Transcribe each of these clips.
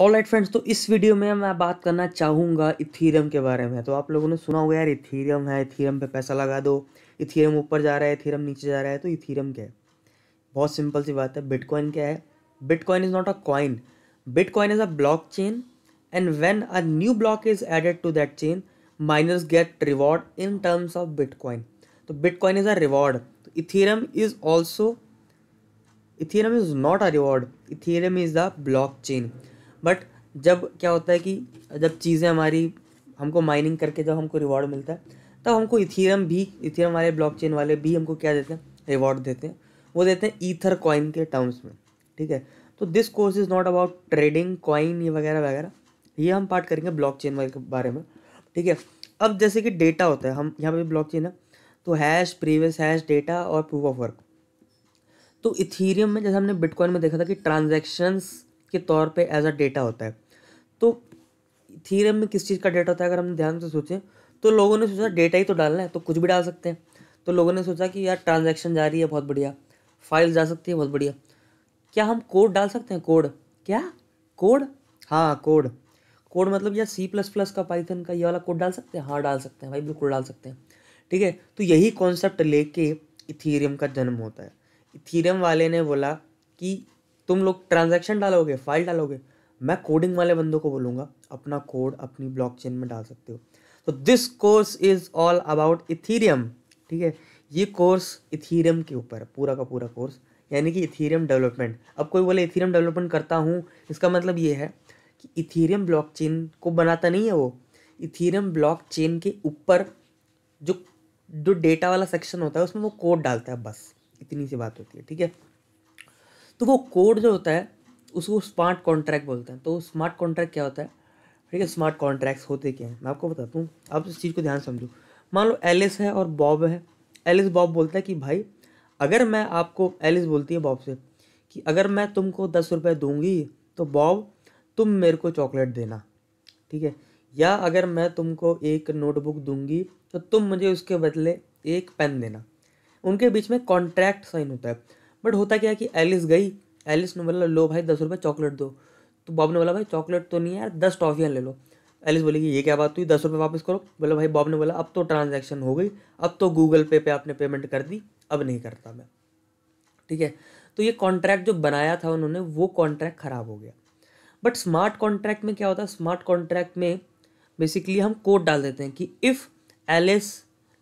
all right friends तो इस video में मैं बात करना चाहूँगा इथीरियम के बारे में तो आप लोगों ने सुना होगा यार इथीरियम है इथीरियम पे पैसा लगा दो इथीरियम ऊपर जा रहा है इथीरियम नीचे जा रहा है तो इथीरियम क्या है बहुत सिंपल सी बात है बिटकॉइन क्या है bitcoin is not a coin bitcoin is a block chain and when a new block is added to that chain miners get reward in terms of bitcoin तो bitcoin is a reward ethereum is also ethereum is not a reward ethereum is the block chain but जब क्या होता है कि जब चीज़ें हमारी हमको माइनिंग करके जब हमको रिवॉर्ड मिलता है तब हमको इथीरम भी इथीरम ब्लॉक ब्लॉकचेन वाले भी हमको क्या देते हैं रिवॉर्ड देते हैं वो देते हैं ईथर कॉइन के टर्म्स में ठीक है तो this course is not about trading coin ये वगैरह वगैरह ये हम पार्ट करेंगे ब्लॉक चेन वाले के बारे में ठीक है अब जैसे कि डेटा होता है हम यहाँ पे ब्लॉक चेन है तो हैश प्रीवियस हैश डेटा और प्रूफ ऑफ वर्क तो इथीरियम में जैसे हमने बिटकॉइन में देखा था कि ट्रांजेक्शन्स के तौर पे एज अ डेटा होता है तो थीरम में किस चीज़ का डेटा होता है अगर हम ध्यान से सोचें तो लोगों ने सोचा डेटा ही तो डालना है तो कुछ भी डाल सकते हैं तो लोगों ने सोचा कि यार ट्रांजेक्शन जा रही है बहुत बढ़िया फाइल जा सकती है बहुत बढ़िया क्या हम कोड डाल सकते हैं कोड क्या कोड हाँ कोड कोड मतलब या सी प्लस प्लस का पाइथन का ये वाला कोड डाल सकते हैं हाँ डाल सकते हैं भाई बिल्कुल डाल सकते हैं ठीक है तो यही कॉन्सेप्ट लेके इथीरियम का जन्म होता है इथेरियम वाले ने बोला कि तुम लोग ट्रांजेक्शन डालोगे फाइल डालोगे मैं कोडिंग वाले बंदों को बोलूँगा अपना कोड अपनी चेन में डाल सकते हो तो this course is all about ethereum ठीक है ये कोर्स इथीरियम के ऊपर पूरा का पूरा कोर्स यानी कि इथीरियम डेवलपमेंट अब कोई बोले इथीरियम डेवलपमेंट करता हूँ इसका मतलब ये है कि इथीरियम ब्लॉकचेन को बनाता नहीं है वो इथीरियम ब्लॉकचेन के ऊपर जो जो डेटा वाला सेक्शन होता है उसमें वो कोड डालता है बस इतनी सी बात होती है ठीक है तो वो कोड जो होता है उसको स्मार्ट कॉन्ट्रैक्ट बोलते हैं तो स्मार्ट कॉन्ट्रैक्ट क्या होता है ठीक है स्मार्ट कॉन्ट्रैक्ट्स होते क्या हैं मैं आपको बताता हूँ आप इस चीज़ को ध्यान समझो मान लो एलिस है और बॉब है एलिस बॉब बोलता है कि भाई अगर मैं आपको एलिस बोलती है बॉब से कि अगर मैं तुमको दस रुपये दूँगी तो बॉब तुम मेरे को चॉकलेट देना ठीक है या अगर मैं तुमको एक नोटबुक दूंगी तो तुम मुझे उसके बदले एक पेन देना उनके बीच में कॉन्ट्रैक्ट साइन होता है बट होता क्या कि एलिस गई एलिस ने बोला लो भाई दस रुपये चॉकलेट दो तो बॉब ने बोला भाई चॉकलेट तो नहीं है यार दस टॉफ़ियाँ ले लो एलिस बोलेगी ये क्या बात हुई दस रुपये वापस करो बोला भाई बॉब ने बोला अब तो ट्रांजेक्शन हो गई अब तो गूगल पे पे आपने पेमेंट कर दी अब नहीं करता मैं ठीक है तो ये कॉन्ट्रैक्ट जो बनाया था उन्होंने वो कॉन्ट्रैक्ट ख़राब हो गया बट स्मार्ट कॉन्ट्रैक्ट में क्या होता है स्मार्ट कॉन्ट्रैक्ट में बेसिकली हम कोड डाल देते हैं कि if Alice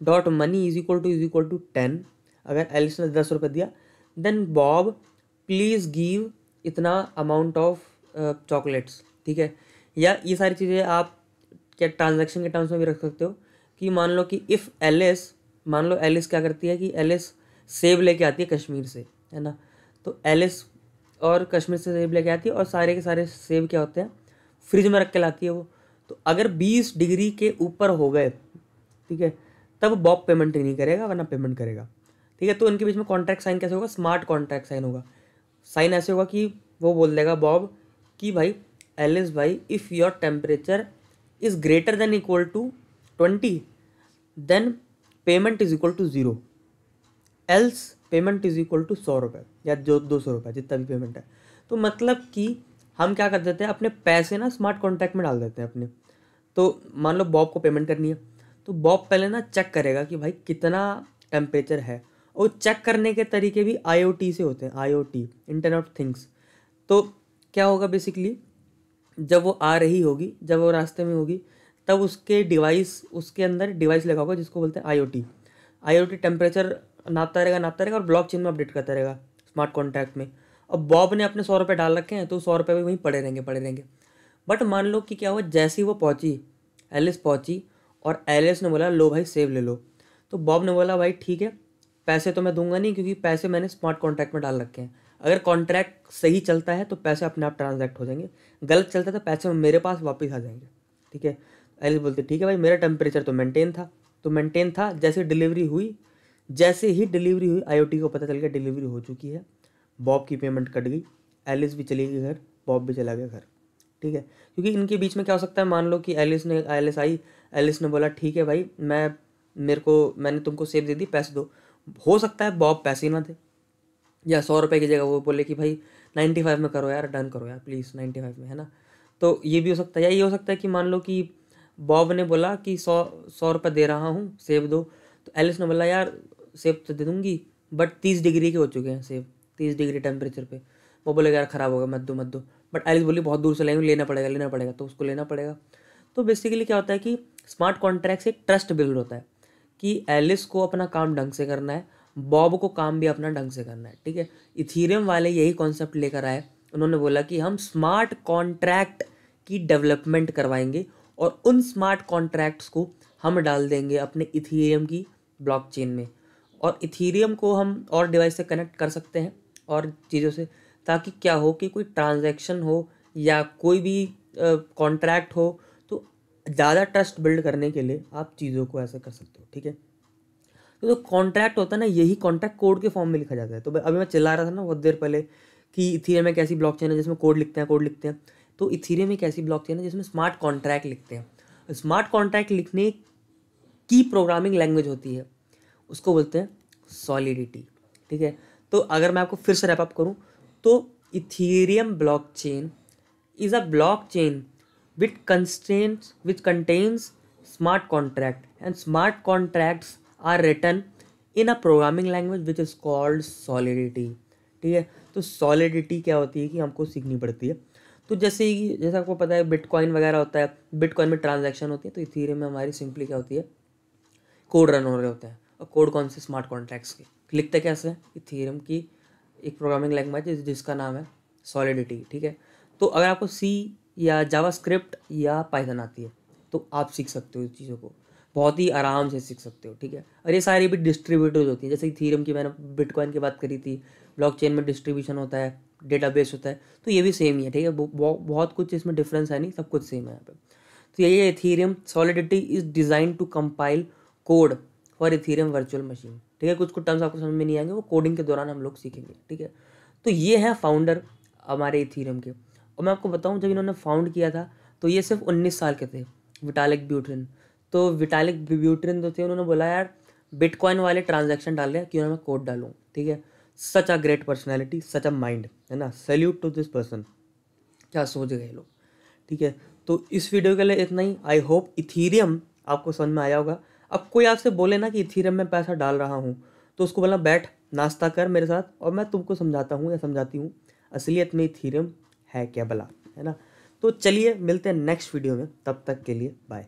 dot money is equal to is equal to ten अगर एलिस ने दस रुपये दिया देन बॉब प्लीज़ गिव इतना अमाउंट ऑफ चॉकलेट्स ठीक है या ये सारी चीज़ें आप क्या ट्रांजेक्शन के टर्म्स में भी रख सकते हो कि मान लो कि इफ़ एलिस मान लो एलिस क्या करती है कि एलिस सेब लेके आती है कश्मीर से है ना तो एलिस और कश्मीर से सेब लेके आती है और सारे के सारे सेब क्या होते हैं फ्रिज में रख के लाती है वो तो अगर बीस डिग्री के ऊपर हो गए ठीक है तब बॉब पेमेंट नहीं करेगा वरना पेमेंट करेगा ठीक है तो इनके बीच में कॉन्ट्रैक्ट साइन कैसे होगा स्मार्ट कॉन्ट्रैक्ट साइन होगा साइन ऐसे होगा कि वो बोल देगा बॉब कि भाई एलिस भाई if your temperature is greater than equal to twenty then payment is equal to zero else payment is equal to सौ रुपये या जो दो सौ रुपये जितना भी पेमेंट है तो मतलब कि हम क्या कर देते हैं अपने पैसे ना स्मार्ट कॉन्ट्रैक्ट में डाल देते हैं अपने तो मान लो बॉब को पेमेंट करनी है तो बॉब पहले ना चेक करेगा कि भाई कितना टेम्परेचर है और चेक करने के तरीके भी आई से होते हैं आई इंटरनेट ऑफ थिंग्स तो क्या होगा बेसिकली जब वो आ रही होगी जब वो रास्ते में होगी तब उसके डिवाइस उसके अंदर डिवाइस लगा होगा जिसको बोलते हैं I O T I O T temperature नापता रहेगा नापता रहेगा और ब्लॉक चेन में अपडेट करता रहेगा स्मार्ट कॉन्ट्रैक्ट में अब बॉब ने अपने सौ रुपये डाल रखे हैं तो सौ रुपये भी वहीं पड़े रहेंगे पड़े रहेंगे बट मान लो कि क्या हुआ जैसे ही वो पहुँची एलिस पहुँची और एलिस ने बोला लो भाई सेव ले लो तो बॉब ने बोला भाई ठीक है पैसे तो मैं दूंगा नहीं क्योंकि पैसे मैंने स्मार्ट कॉन्ट्रैक्ट में डाल रखे हैं अगर कॉन्ट्रैक्ट सही चलता है तो पैसे अपने आप ट्रांजैक्ट हो जाएंगे गलत चलता है तो पैसे मेरे पास वापस आ जाएंगे ठीक है एलिस बोलते ठीक है भाई मेरा टेम्परेचर तो मेंटेन था तो मेंटेन था जैसे डिलीवरी हुई जैसे ही डिलीवरी हुई आई को पता चल गया डिलीवरी हो चुकी है बॉब की पेमेंट कट गई एलिस भी चली गई घर बॉब भी चला गया घर ठीक है क्योंकि इनके बीच में क्या हो सकता है मान लो कि एलिस ने एलिस आई एलिस ने बोला ठीक है भाई मैं मेरे को मैंने तुमको सेब दे दी पैसे दो हो सकता है बॉब पैसे ही ना दे या सौ रुपये की जगह वो बोले कि भाई नाइन्टी फाइव में करो यार डन करो यार प्लीज़ नाइन्टी फाइव में है ना तो ये भी हो सकता है या ये हो सकता है कि मान लो कि बॉब ने बोला कि सौ सौ रुपये दे रहा हूँ सेब दो तो एलिस ने बोला यार सेब तो दे दूँगी बट तीस डिग्री के हो चुके हैं सेब तीस डिग्री टेम्परेचर पे वो बोले यार ख़राब होगा मत दो मत दो बट एलिस बोली बहुत दूर से लेंगे लेना पड़ेगा लेना पड़ेगा तो उसको लेना पड़ेगा तो बेसिकली क्या होता है कि स्मार्ट कॉन्ट्रैक्ट से ट्रस्ट बिल्ड होता है कि एलिस को अपना काम ढंग से करना है बॉब को काम भी अपना ढंग से करना है ठीक है इथीरियम वाले यही कॉन्सेप्ट लेकर आए उन्होंने बोला कि हम स्मार्ट कॉन्ट्रैक्ट की डेवलपमेंट करवाएंगे और उन स्मार्ट कॉन्ट्रैक्ट्स को हम डाल देंगे अपने इथीरियम की ब्लॉकचेन में और इथीरियम को हम और डिवाइस से कनेक्ट कर सकते हैं और चीज़ों से ताकि क्या हो कि कोई ट्रांजैक्शन हो या कोई भी कॉन्ट्रैक्ट हो ज़्यादा ट्रस्ट बिल्ड करने के लिए आप चीज़ों को ऐसा कर सकते हो ठीक है तो जो तो कॉन्ट्रैक्ट होता है ना यही कॉन्ट्रैक्ट कोड के फॉर्म में लिखा जाता है तो अभी मैं चिल्ला रहा था ना बहुत देर पहले कि इथीरियम एक ऐसी चेन है जिसमें कोड लिखते हैं कोड लिखते हैं तो इथीरियम एक ऐसी चेन है जिसमें स्मार्ट कॉन्ट्रैक्ट लिखते हैं स्मार्ट कॉन्ट्रैक्ट लिखने की प्रोग्रामिंग लैंग्वेज होती है उसको बोलते हैं सॉलिडिटी ठीक है तो अगर मैं आपको फिर से रैपअप करूँ तो ethereum blockchain is a blockchain which constants which contains smart contract and smart contracts are written in a programming language which is called solidity ठीक है तो सॉलिडिटी क्या होती है कि हमको सीखनी पड़ती है तो जैसे ही जैसे आपको पता है बिटकॉइन वगैरह होता है बिटकॉइन में ट्रांजैक्शन होती है तो इथीरियम में हमारी सिंपली क्या होती है कोड रन हो रहे होते हैं और कोड कौन से स्मार्ट कॉन्ट्रैक्ट्स के लिखते कैसे हैं थीरम की एक प्रोग्रामिंग लैंग्वेज जिसका नाम है सॉलिडिटी ठीक है तो अगर आपको सी या जावास्क्रिप्ट या पाइथन आती है तो आप सीख सकते हो इस चीज़ों को बहुत ही आराम से सीख सकते हो ठीक है और ये सारी भी डिस्ट्रीब्यूटर्स होती हैं जैसे कि थीरम की मैंने बिटकॉइन की बात करी थी ब्लॉकचेन में डिस्ट्रीब्यूशन होता है डेटाबेस होता है तो ये भी सेम ही है ठीक है बहुत कुछ इसमें डिफरेंस है नहीं सब कुछ सेम है यहाँ पर तो यही है ethereum solidity is design to compile code for ethereum virtual machine ठीक है कुछ कुछ टर्म्स आपको समझ में नहीं आएंगे वो कोडिंग के दौरान हम लोग सीखेंगे ठीक है तो ये है फाउंडर हमारे इथीरियम के और मैं आपको बताऊँ जब इन्होंने फाउंड किया था तो ये सिर्फ उन्नीस साल के थे विटालिक ब्यूट्रिन तो विटालिक ब्यूट्रिन जो थे उन्होंने बोला यार बिटकॉइन वाले ट्रांजेक्शन डाल रहे हैं क्यों उन्होंने मैं कोड डालूँ ठीक है such a great personality such a mind है ना सैल्यूट टू दिस पर्सन क्या सोच गए लोग ठीक है तो इस वीडियो के लिए इतना ही आई होप इथीरियम आपको समझ में आया होगा अब कोई आपसे बोले ना कि इथीरियम में पैसा डाल रहा हूँ तो उसको बोला बैठ नाश्ता कर मेरे साथ और मैं तुमको समझाता हूँ या समझाती हूँ असलियत में इथीरियम है क्या भला है ना तो चलिए मिलते हैं नेक्स्ट वीडियो में तब तक के लिए बाय